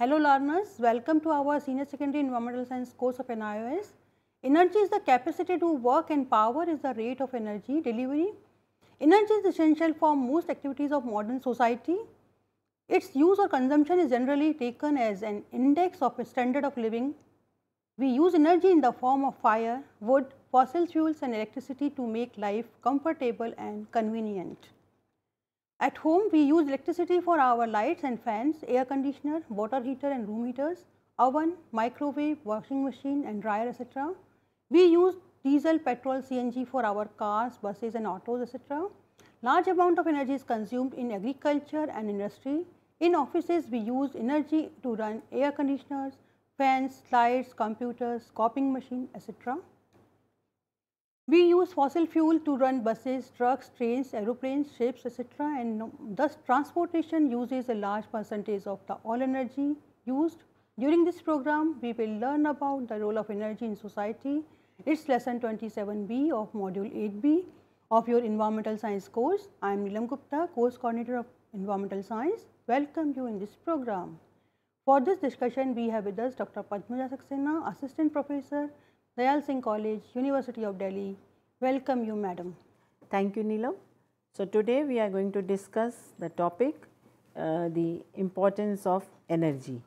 Hello learners, welcome to our Senior Secondary Environmental Science course of NIOS. Energy is the capacity to work and power is the rate of energy delivery. Energy is essential for most activities of modern society. Its use or consumption is generally taken as an index of a standard of living. We use energy in the form of fire, wood, fossil fuels and electricity to make life comfortable and convenient. At home, we use electricity for our lights and fans, air conditioner, water heater and room heaters, oven, microwave, washing machine and dryer etc. We use diesel, petrol, CNG for our cars, buses and autos etc. Large amount of energy is consumed in agriculture and industry. In offices, we use energy to run air conditioners, fans, lights, computers, copying machine etc. We use fossil fuel to run buses, trucks, trains, aeroplanes, ships, etc. and thus transportation uses a large percentage of the all energy used. During this program, we will learn about the role of energy in society. It's lesson 27B of module 8B of your environmental science course. I am Nilam Gupta, course coordinator of environmental science. Welcome you in this program. For this discussion, we have with us Dr. Padmaja Saxena, assistant professor, Dayal Singh College, University of Delhi. Welcome you, madam. Thank you, Neelam. So today we are going to discuss the topic, uh, the importance of energy.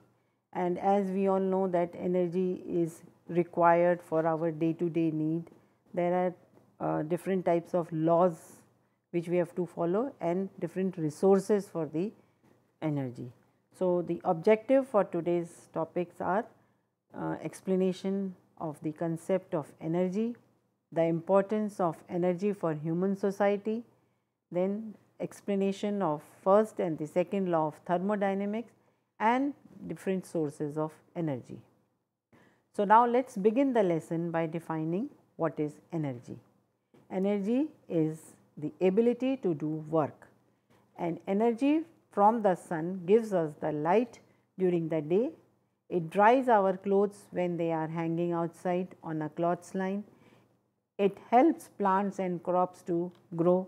And as we all know that energy is required for our day-to-day -day need. There are uh, different types of laws which we have to follow and different resources for the energy. So, the objective for today's topics are uh, explanation of the concept of energy, the importance of energy for human society, then explanation of first and the second law of thermodynamics and different sources of energy. So, now let us begin the lesson by defining what is energy. Energy is the ability to do work and energy from the sun gives us the light during the day it dries our clothes when they are hanging outside on a clothesline. It helps plants and crops to grow.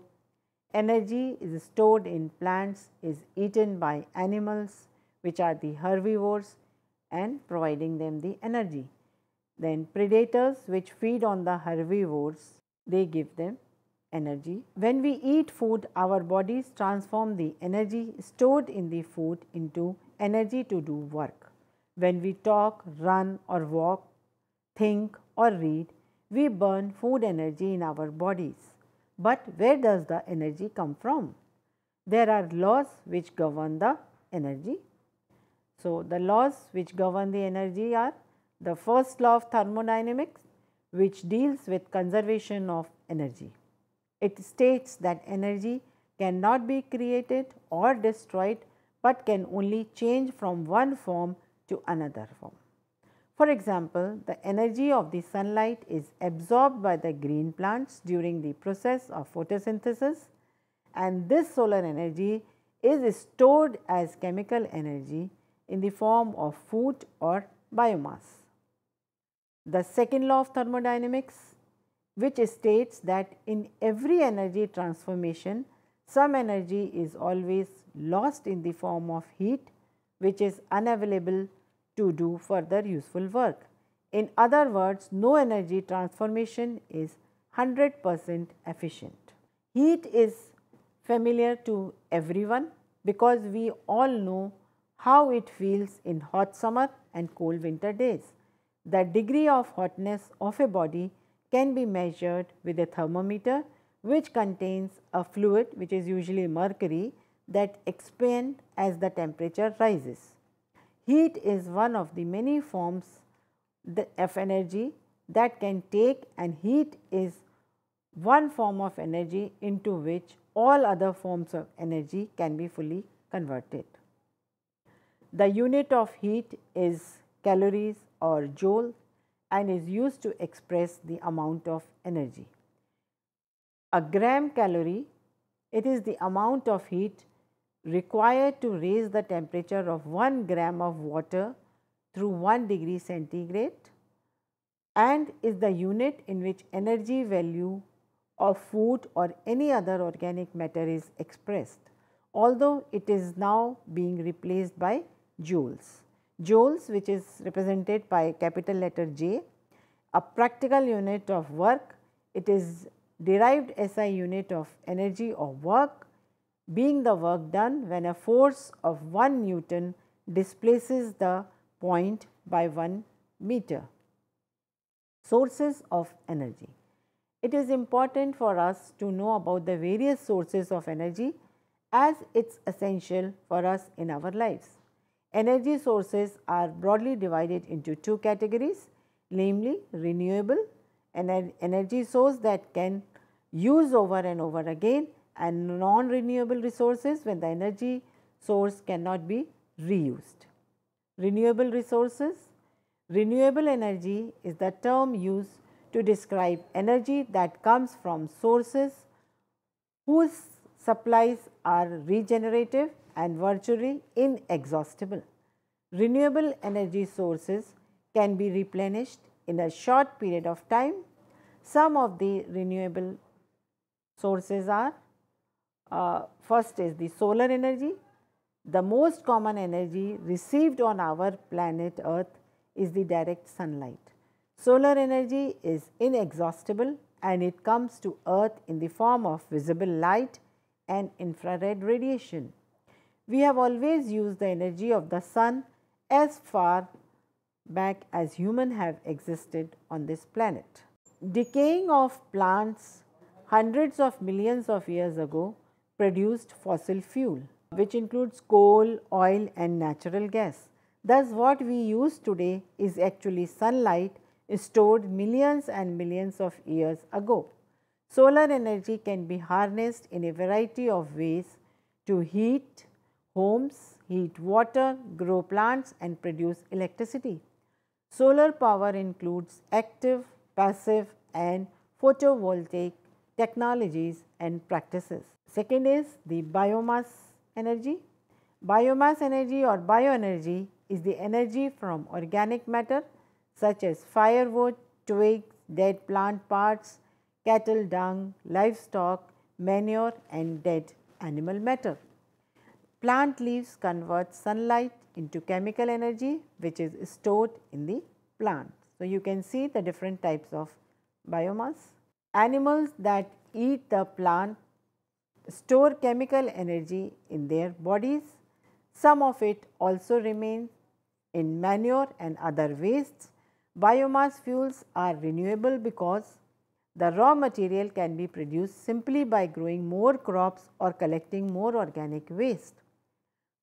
Energy is stored in plants, is eaten by animals which are the herbivores and providing them the energy. Then predators which feed on the herbivores, they give them energy. When we eat food, our bodies transform the energy stored in the food into energy to do work. When we talk, run, or walk, think, or read, we burn food energy in our bodies. But where does the energy come from? There are laws which govern the energy. So, the laws which govern the energy are the first law of thermodynamics which deals with conservation of energy. It states that energy cannot be created or destroyed but can only change from one form to another form. For example, the energy of the sunlight is absorbed by the green plants during the process of photosynthesis and this solar energy is stored as chemical energy in the form of food or biomass. The second law of thermodynamics which states that in every energy transformation some energy is always lost in the form of heat which is unavailable to do further useful work. In other words, no energy transformation is 100 percent efficient. Heat is familiar to everyone because we all know how it feels in hot summer and cold winter days. The degree of hotness of a body can be measured with a thermometer which contains a fluid which is usually mercury that expand as the temperature rises. Heat is one of the many forms of energy that can take and heat is one form of energy into which all other forms of energy can be fully converted. The unit of heat is calories or joule and is used to express the amount of energy. A gram calorie, it is the amount of heat required to raise the temperature of 1 gram of water through 1 degree centigrade and is the unit in which energy value of food or any other organic matter is expressed, although it is now being replaced by joules. Joules which is represented by capital letter J, a practical unit of work, it is derived SI unit of energy or work being the work done when a force of 1 Newton displaces the point by 1 meter. Sources of energy. It is important for us to know about the various sources of energy as it is essential for us in our lives. Energy sources are broadly divided into two categories namely renewable an energy source that can use over and over again and non-renewable resources when the energy source cannot be reused. Renewable resources, renewable energy is the term used to describe energy that comes from sources whose supplies are regenerative and virtually inexhaustible. Renewable energy sources can be replenished in a short period of time. Some of the renewable sources are uh, first is the solar energy. The most common energy received on our planet earth is the direct sunlight. Solar energy is inexhaustible and it comes to earth in the form of visible light and infrared radiation. We have always used the energy of the sun as far back as human have existed on this planet. Decaying of plants hundreds of millions of years ago produced fossil fuel which includes coal, oil and natural gas. Thus, what we use today is actually sunlight stored millions and millions of years ago. Solar energy can be harnessed in a variety of ways to heat homes, heat water, grow plants and produce electricity. Solar power includes active, passive and photovoltaic technologies and practices. Second is the biomass energy. Biomass energy or bioenergy is the energy from organic matter such as firewood, twigs, dead plant parts, cattle dung, livestock, manure and dead animal matter. Plant leaves convert sunlight into chemical energy which is stored in the plant. So, you can see the different types of biomass. Animals that eat the plant store chemical energy in their bodies. Some of it also remains in manure and other wastes. Biomass fuels are renewable because the raw material can be produced simply by growing more crops or collecting more organic waste.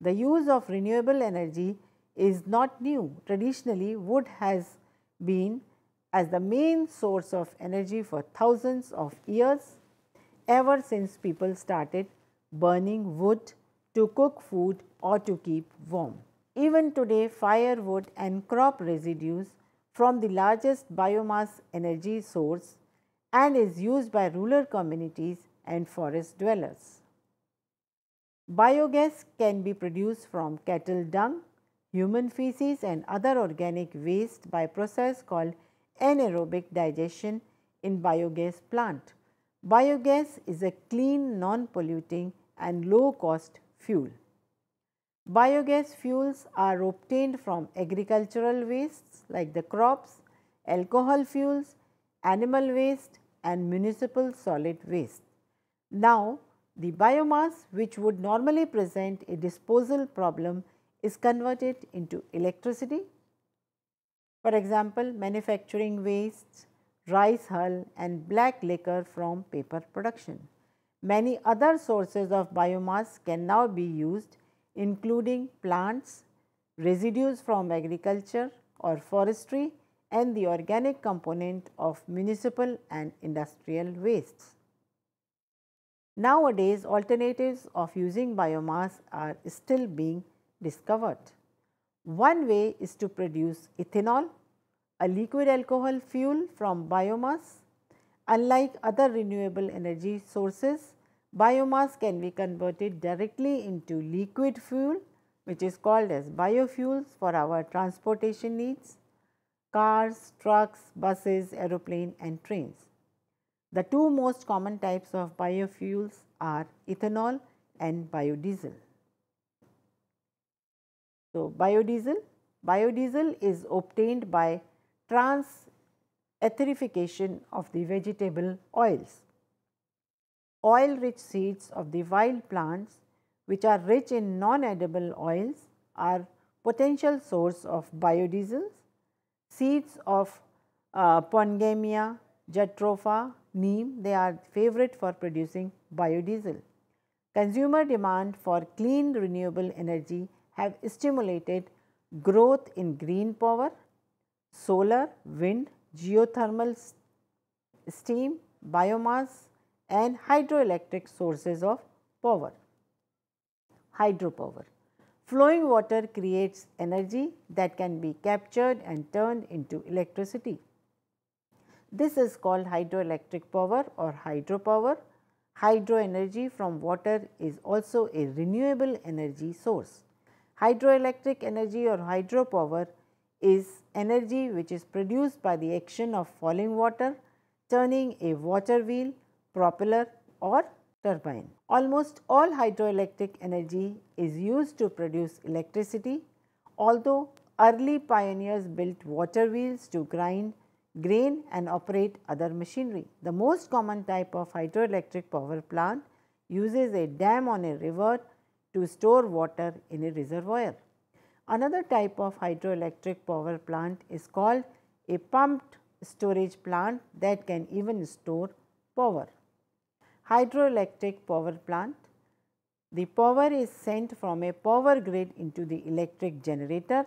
The use of renewable energy is not new. Traditionally, wood has been as the main source of energy for thousands of years ever since people started burning wood to cook food or to keep warm. Even today, firewood and crop residues from the largest biomass energy source and is used by rural communities and forest dwellers. Biogas can be produced from cattle dung, human feces and other organic waste by process called anaerobic digestion in biogas plant. Biogas is a clean, non-polluting and low-cost fuel. Biogas fuels are obtained from agricultural wastes like the crops, alcohol fuels, animal waste and municipal solid waste. Now, the biomass which would normally present a disposal problem is converted into electricity. For example, manufacturing wastes rice hull and black liquor from paper production. Many other sources of biomass can now be used including plants, residues from agriculture or forestry and the organic component of municipal and industrial wastes. Nowadays, alternatives of using biomass are still being discovered. One way is to produce ethanol a liquid alcohol fuel from biomass. Unlike other renewable energy sources, biomass can be converted directly into liquid fuel which is called as biofuels for our transportation needs, cars, trucks, buses, aeroplane and trains. The two most common types of biofuels are ethanol and biodiesel. So, biodiesel, biodiesel is obtained by Trans-etherification of the vegetable oils. Oil rich seeds of the wild plants which are rich in non-edible oils are potential source of biodiesels. Seeds of uh, Pongamia, Jatropha, neem they are favorite for producing biodiesel. Consumer demand for clean renewable energy have stimulated growth in green power solar, wind, geothermal steam, biomass and hydroelectric sources of power, hydropower. Flowing water creates energy that can be captured and turned into electricity. This is called hydroelectric power or hydropower. Hydro energy from water is also a renewable energy source. Hydroelectric energy or hydropower is energy which is produced by the action of falling water, turning a water wheel, propeller or turbine. Almost all hydroelectric energy is used to produce electricity, although early pioneers built water wheels to grind grain and operate other machinery. The most common type of hydroelectric power plant uses a dam on a river to store water in a reservoir. Another type of hydroelectric power plant is called a pumped storage plant that can even store power. Hydroelectric power plant. The power is sent from a power grid into the electric generator.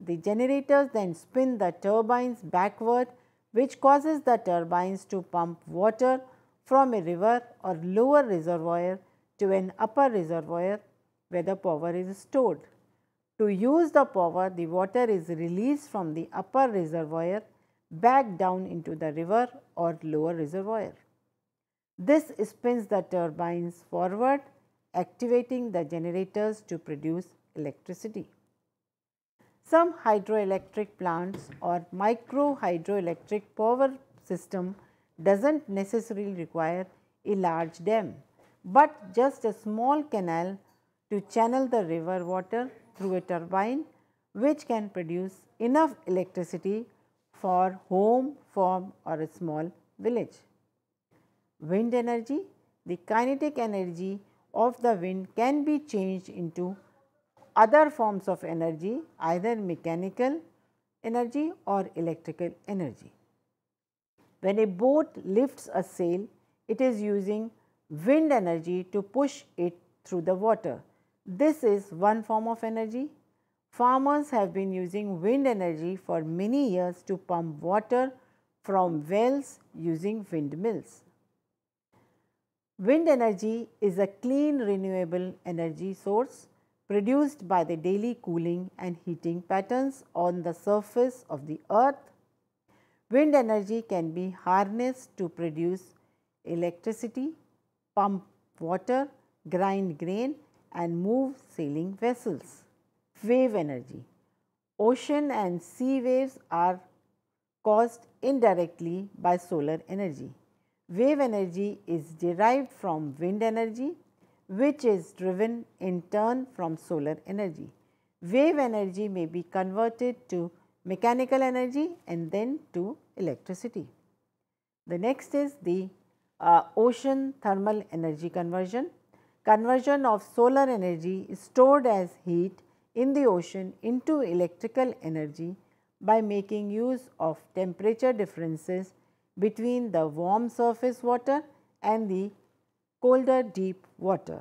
The generators then spin the turbines backward which causes the turbines to pump water from a river or lower reservoir to an upper reservoir where the power is stored. To use the power, the water is released from the upper reservoir back down into the river or lower reservoir. This spins the turbines forward, activating the generators to produce electricity. Some hydroelectric plants or micro hydroelectric power system does not necessarily require a large dam, but just a small canal to channel the river water through a turbine which can produce enough electricity for home, farm or a small village. Wind energy, the kinetic energy of the wind can be changed into other forms of energy either mechanical energy or electrical energy. When a boat lifts a sail, it is using wind energy to push it through the water. This is one form of energy. Farmers have been using wind energy for many years to pump water from wells using windmills. Wind energy is a clean renewable energy source produced by the daily cooling and heating patterns on the surface of the earth. Wind energy can be harnessed to produce electricity, pump water, grind grain and move sailing vessels. Wave energy. Ocean and sea waves are caused indirectly by solar energy. Wave energy is derived from wind energy which is driven in turn from solar energy. Wave energy may be converted to mechanical energy and then to electricity. The next is the uh, ocean thermal energy conversion conversion of solar energy stored as heat in the ocean into electrical energy by making use of temperature differences between the warm surface water and the colder deep water.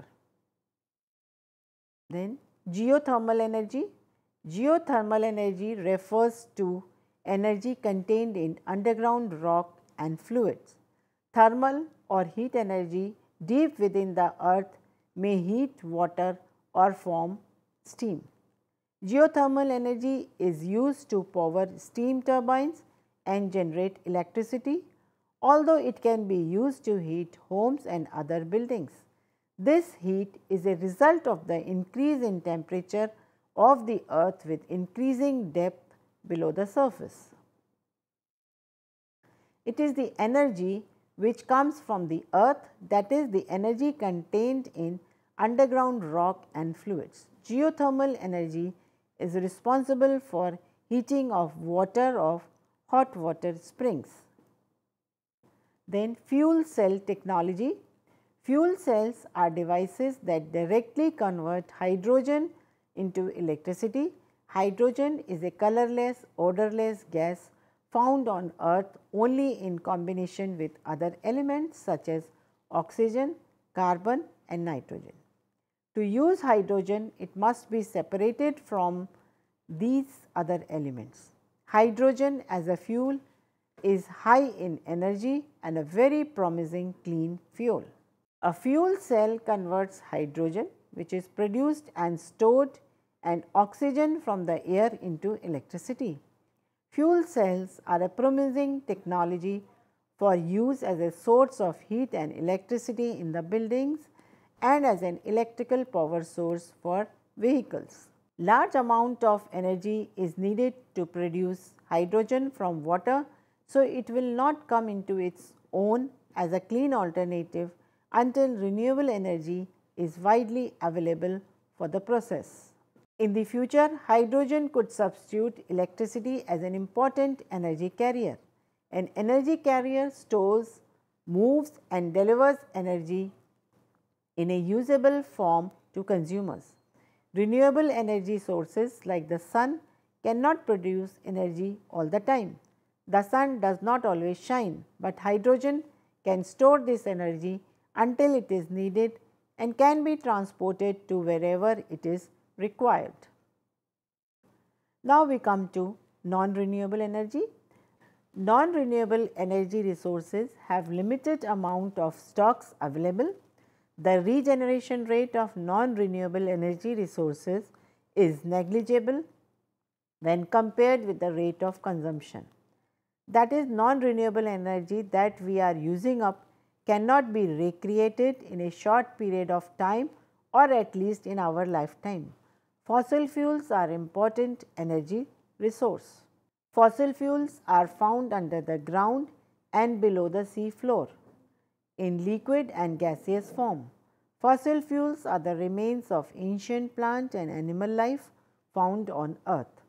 Then geothermal energy. Geothermal energy refers to energy contained in underground rock and fluids. Thermal or heat energy deep within the earth may heat water or form steam. Geothermal energy is used to power steam turbines and generate electricity, although it can be used to heat homes and other buildings. This heat is a result of the increase in temperature of the earth with increasing depth below the surface. It is the energy which comes from the earth that is the energy contained in underground rock and fluids. Geothermal energy is responsible for heating of water of hot water springs. Then fuel cell technology. Fuel cells are devices that directly convert hydrogen into electricity. Hydrogen is a colorless, odorless gas found on earth only in combination with other elements such as oxygen, carbon and nitrogen. To use hydrogen, it must be separated from these other elements. Hydrogen as a fuel is high in energy and a very promising clean fuel. A fuel cell converts hydrogen which is produced and stored and oxygen from the air into electricity. Fuel cells are a promising technology for use as a source of heat and electricity in the buildings and as an electrical power source for vehicles. Large amount of energy is needed to produce hydrogen from water, so it will not come into its own as a clean alternative until renewable energy is widely available for the process. In the future, hydrogen could substitute electricity as an important energy carrier. An energy carrier stores, moves and delivers energy in a usable form to consumers. Renewable energy sources like the sun cannot produce energy all the time. The sun does not always shine, but hydrogen can store this energy until it is needed and can be transported to wherever it is required. Now we come to non-renewable energy. Non-renewable energy resources have limited amount of stocks available the regeneration rate of non-renewable energy resources is negligible when compared with the rate of consumption. That is non-renewable energy that we are using up cannot be recreated in a short period of time or at least in our lifetime. Fossil fuels are important energy resource. Fossil fuels are found under the ground and below the sea floor in liquid and gaseous form. Fossil fuels are the remains of ancient plant and animal life found on earth.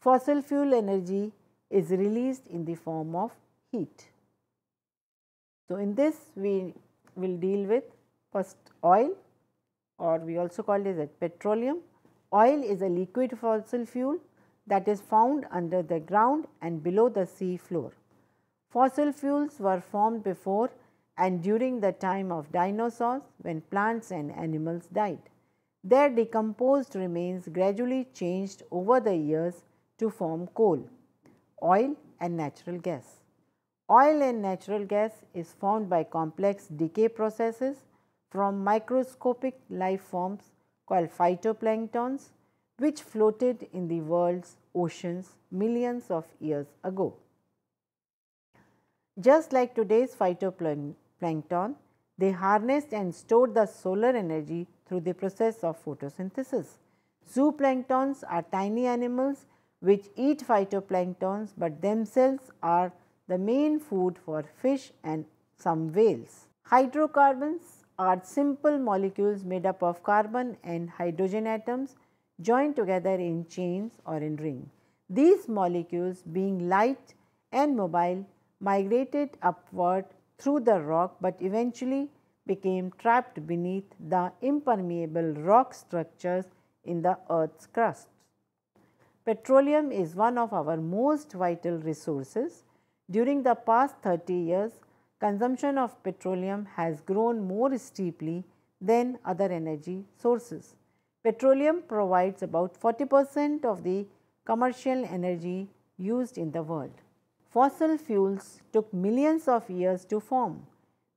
Fossil fuel energy is released in the form of heat. So, in this we will deal with first oil or we also call it as petroleum. Oil is a liquid fossil fuel that is found under the ground and below the sea floor. Fossil fuels were formed before and during the time of dinosaurs when plants and animals died. Their decomposed remains gradually changed over the years to form coal, oil and natural gas. Oil and natural gas is formed by complex decay processes from microscopic life forms called phytoplanktons which floated in the world's oceans millions of years ago. Just like today's phytoplankton, plankton, they harnessed and stored the solar energy through the process of photosynthesis. Zooplanktons are tiny animals which eat phytoplanktons, but themselves are the main food for fish and some whales. Hydrocarbons are simple molecules made up of carbon and hydrogen atoms joined together in chains or in rings. These molecules being light and mobile migrated upward through the rock but eventually became trapped beneath the impermeable rock structures in the earth's crust. Petroleum is one of our most vital resources. During the past 30 years, consumption of petroleum has grown more steeply than other energy sources. Petroleum provides about 40 percent of the commercial energy used in the world. Fossil fuels took millions of years to form.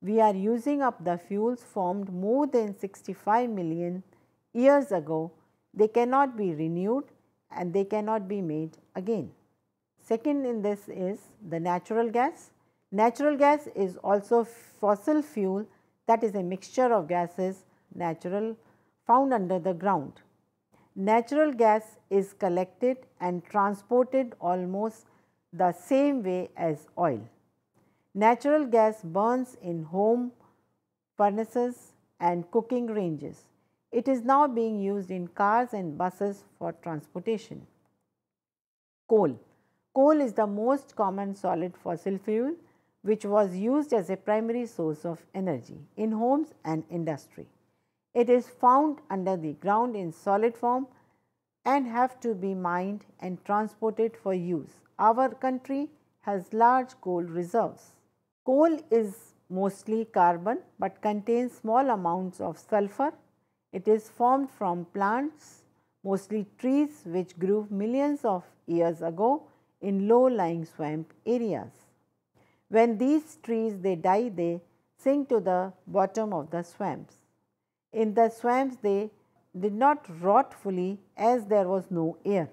We are using up the fuels formed more than 65 million years ago. They cannot be renewed and they cannot be made again. Second in this is the natural gas. Natural gas is also fossil fuel that is a mixture of gases natural found under the ground. Natural gas is collected and transported almost the same way as oil. Natural gas burns in home furnaces and cooking ranges. It is now being used in cars and buses for transportation. Coal. Coal is the most common solid fossil fuel which was used as a primary source of energy in homes and industry. It is found under the ground in solid form and have to be mined and transported for use. Our country has large coal reserves. Coal is mostly carbon but contains small amounts of sulfur. It is formed from plants, mostly trees which grew millions of years ago in low lying swamp areas. When these trees they die they sink to the bottom of the swamps. In the swamps they did not rot fully as there was no air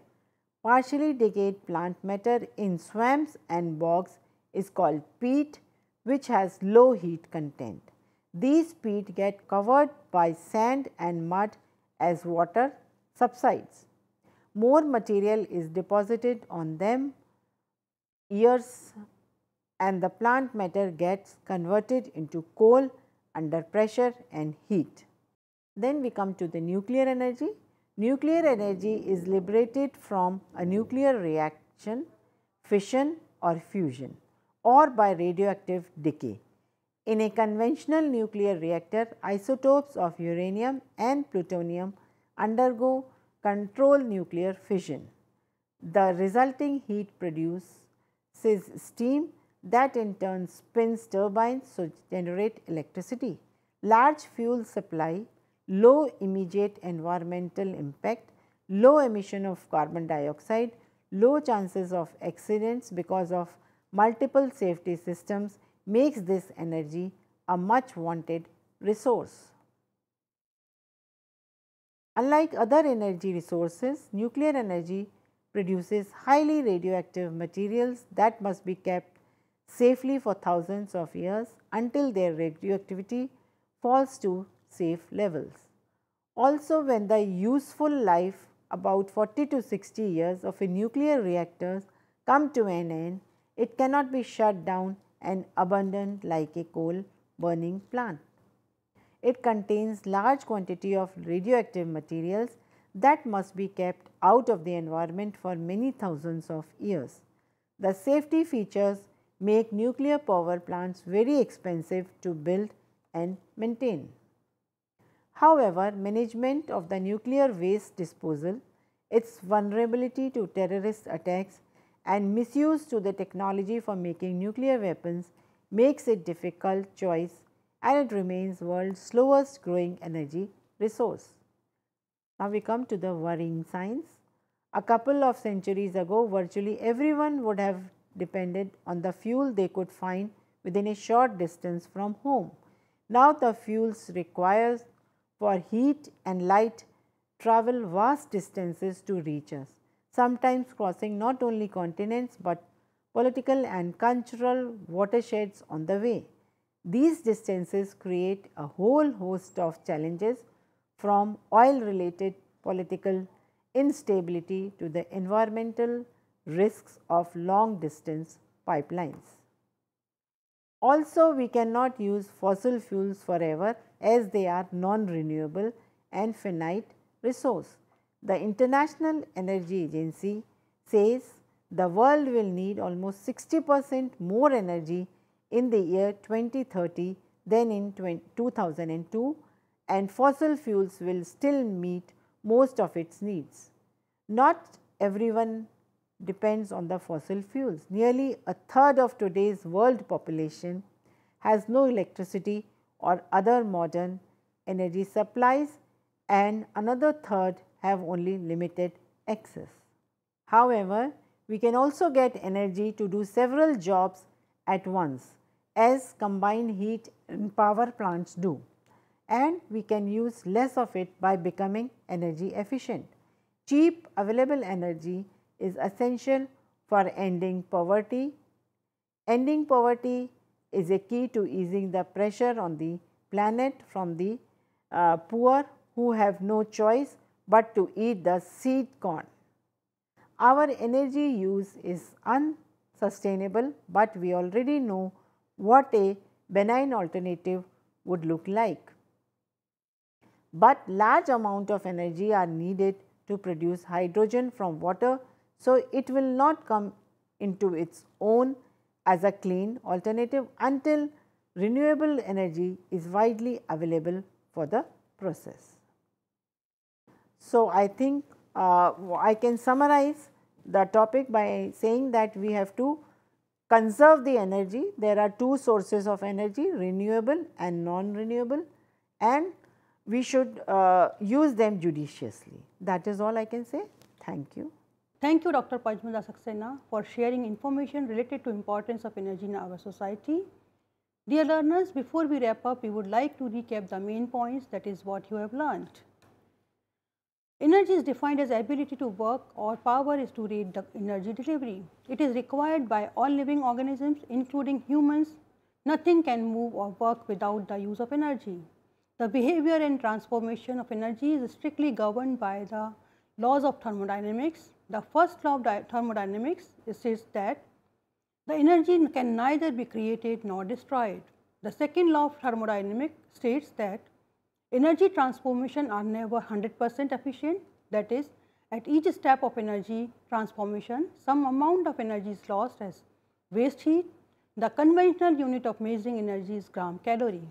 partially decayed plant matter in swamps and bogs is called peat which has low heat content. These peat get covered by sand and mud as water subsides. More material is deposited on them years and the plant matter gets converted into coal under pressure and heat. Then we come to the nuclear energy Nuclear energy is liberated from a nuclear reaction, fission or fusion or by radioactive decay. In a conventional nuclear reactor, isotopes of uranium and plutonium undergo controlled nuclear fission. The resulting heat produces steam that in turn spins turbines to so generate electricity. Large fuel supply low immediate environmental impact, low emission of carbon dioxide, low chances of accidents because of multiple safety systems makes this energy a much wanted resource. Unlike other energy resources, nuclear energy produces highly radioactive materials that must be kept safely for thousands of years until their radioactivity falls to safe levels. Also, when the useful life about 40 to 60 years of a nuclear reactor come to an end, it cannot be shut down and abandoned like a coal burning plant. It contains large quantity of radioactive materials that must be kept out of the environment for many thousands of years. The safety features make nuclear power plants very expensive to build and maintain. However, management of the nuclear waste disposal, its vulnerability to terrorist attacks and misuse to the technology for making nuclear weapons makes it difficult choice and it remains world's slowest growing energy resource. Now we come to the worrying signs. A couple of centuries ago, virtually everyone would have depended on the fuel they could find within a short distance from home. Now the fuels requires for heat and light travel vast distances to reach us, sometimes crossing not only continents but political and cultural watersheds on the way. These distances create a whole host of challenges from oil related political instability to the environmental risks of long distance pipelines. Also, we cannot use fossil fuels forever as they are non-renewable and finite resource. The International Energy Agency says the world will need almost 60 percent more energy in the year 2030 than in 2002 and fossil fuels will still meet most of its needs. Not everyone depends on the fossil fuels. Nearly a third of today's world population has no electricity or other modern energy supplies and another third have only limited access. However, we can also get energy to do several jobs at once as combined heat and power plants do and we can use less of it by becoming energy efficient. Cheap available energy is essential for ending poverty. Ending poverty is a key to easing the pressure on the planet from the uh, poor who have no choice but to eat the seed corn. Our energy use is unsustainable, but we already know what a benign alternative would look like. But large amount of energy are needed to produce hydrogen from water so, it will not come into its own as a clean alternative until renewable energy is widely available for the process. So, I think uh, I can summarize the topic by saying that we have to conserve the energy. There are two sources of energy renewable and non-renewable and we should uh, use them judiciously. That is all I can say. Thank you. Thank you Dr. Pajmala Saxena for sharing information related to importance of energy in our society. Dear learners, before we wrap up, we would like to recap the main points that is what you have learned. Energy is defined as ability to work or power is to read the energy delivery. It is required by all living organisms including humans. Nothing can move or work without the use of energy. The behavior and transformation of energy is strictly governed by the laws of thermodynamics the first law of thermodynamics says that the energy can neither be created nor destroyed. The second law of thermodynamics states that energy transformation are never 100% efficient. That is, at each step of energy transformation, some amount of energy is lost as waste heat. The conventional unit of measuring energy is gram calorie.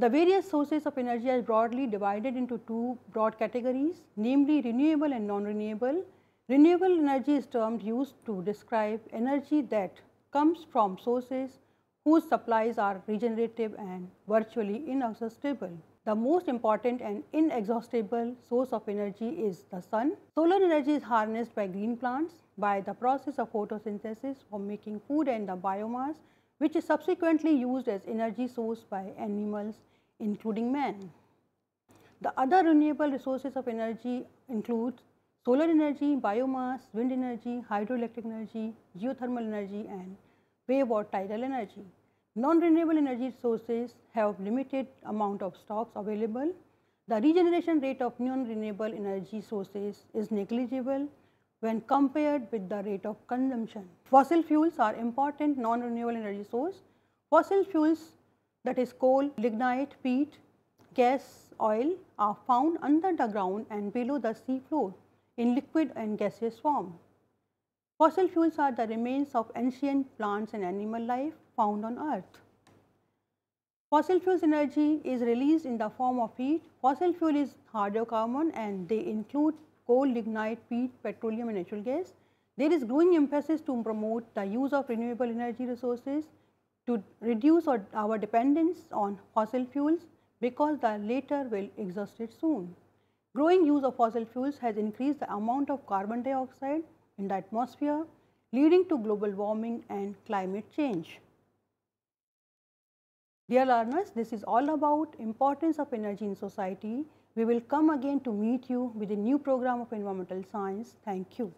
The various sources of energy are broadly divided into two broad categories, namely renewable and non-renewable. Renewable energy is termed used to describe energy that comes from sources whose supplies are regenerative and virtually inexhaustible. The most important and inexhaustible source of energy is the sun. Solar energy is harnessed by green plants by the process of photosynthesis for making food and the biomass which is subsequently used as energy source by animals including man. The other renewable resources of energy include solar energy, biomass, wind energy, hydroelectric energy, geothermal energy and wave or tidal energy. Non-renewable energy sources have limited amount of stocks available. The regeneration rate of non-renewable energy sources is negligible when compared with the rate of consumption. Fossil fuels are important non-renewable energy source. Fossil fuels that is coal, lignite, peat, gas, oil are found under the ground and below the sea floor in liquid and gaseous form. Fossil fuels are the remains of ancient plants and animal life found on earth. Fossil fuels energy is released in the form of heat. Fossil fuel is hydrocarbon and they include coal, lignite, peat, petroleum and natural gas. There is growing emphasis to promote the use of renewable energy resources to reduce our, our dependence on fossil fuels because the latter will exhaust it soon. Growing use of fossil fuels has increased the amount of carbon dioxide in the atmosphere leading to global warming and climate change. Dear learners, this is all about importance of energy in society. We will come again to meet you with a new program of environmental science. Thank you.